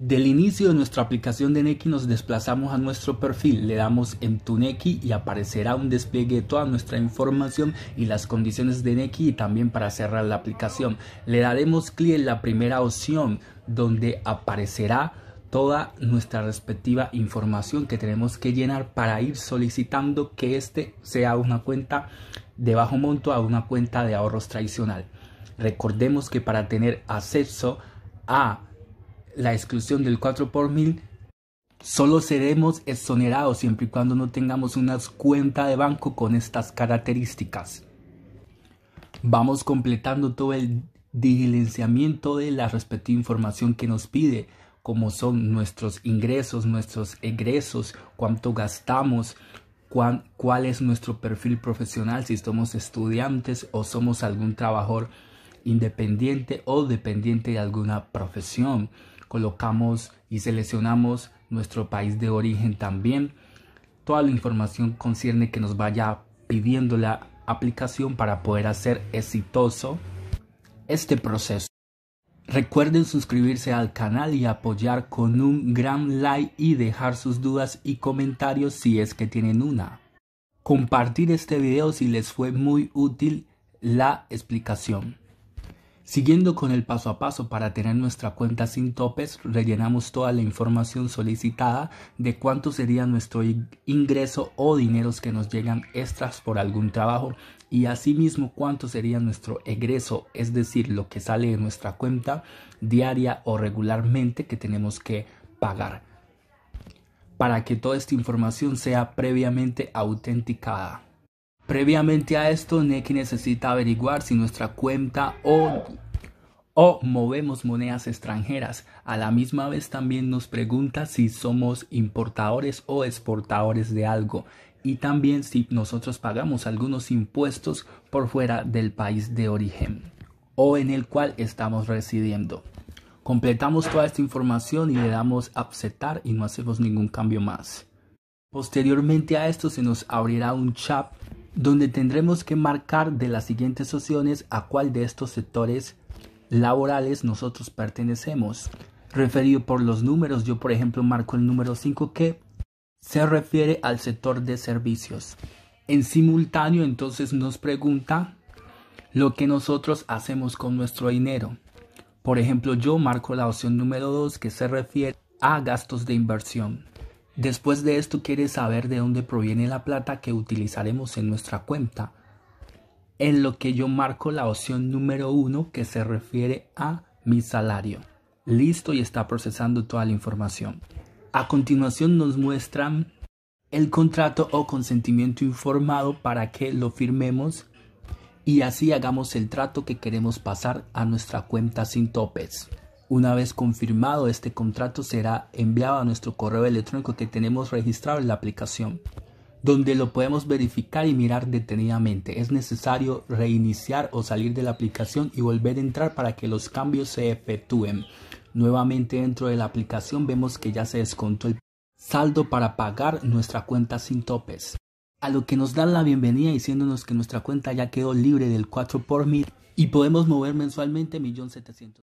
Del inicio de nuestra aplicación de Neki nos desplazamos a nuestro perfil, le damos en tu Neki y aparecerá un despliegue de toda nuestra información y las condiciones de Neki y también para cerrar la aplicación. Le daremos clic en la primera opción donde aparecerá toda nuestra respectiva información que tenemos que llenar para ir solicitando que este sea una cuenta de bajo monto a una cuenta de ahorros tradicional. Recordemos que para tener acceso a la exclusión del 4 por mil, solo seremos exonerados siempre y cuando no tengamos una cuenta de banco con estas características. Vamos completando todo el diligenciamiento de la respectiva información que nos pide, como son nuestros ingresos, nuestros egresos, cuánto gastamos, cuál es nuestro perfil profesional, si somos estudiantes o somos algún trabajador independiente o dependiente de alguna profesión colocamos y seleccionamos nuestro país de origen también. Toda la información concierne que nos vaya pidiendo la aplicación para poder hacer exitoso este proceso. Recuerden suscribirse al canal y apoyar con un gran like y dejar sus dudas y comentarios si es que tienen una. Compartir este video si les fue muy útil la explicación. Siguiendo con el paso a paso para tener nuestra cuenta sin topes, rellenamos toda la información solicitada de cuánto sería nuestro ingreso o dineros que nos llegan extras por algún trabajo y asimismo cuánto sería nuestro egreso, es decir, lo que sale de nuestra cuenta diaria o regularmente que tenemos que pagar, para que toda esta información sea previamente autenticada. Previamente a esto, Neki necesita averiguar si nuestra cuenta o, o movemos monedas extranjeras. A la misma vez también nos pregunta si somos importadores o exportadores de algo y también si nosotros pagamos algunos impuestos por fuera del país de origen o en el cual estamos residiendo. Completamos toda esta información y le damos a aceptar y no hacemos ningún cambio más. Posteriormente a esto se nos abrirá un chat donde tendremos que marcar de las siguientes opciones a cuál de estos sectores laborales nosotros pertenecemos. Referido por los números, yo por ejemplo marco el número 5 que se refiere al sector de servicios. En simultáneo entonces nos pregunta lo que nosotros hacemos con nuestro dinero. Por ejemplo, yo marco la opción número 2 que se refiere a gastos de inversión. Después de esto quieres saber de dónde proviene la plata que utilizaremos en nuestra cuenta, en lo que yo marco la opción número 1 que se refiere a mi salario. Listo y está procesando toda la información. A continuación nos muestran el contrato o consentimiento informado para que lo firmemos y así hagamos el trato que queremos pasar a nuestra cuenta sin topes. Una vez confirmado este contrato será enviado a nuestro correo electrónico que tenemos registrado en la aplicación, donde lo podemos verificar y mirar detenidamente. Es necesario reiniciar o salir de la aplicación y volver a entrar para que los cambios se efectúen. Nuevamente dentro de la aplicación vemos que ya se descontó el saldo para pagar nuestra cuenta sin topes. A lo que nos dan la bienvenida diciéndonos que nuestra cuenta ya quedó libre del 4 por mil y podemos mover mensualmente 1.700.000.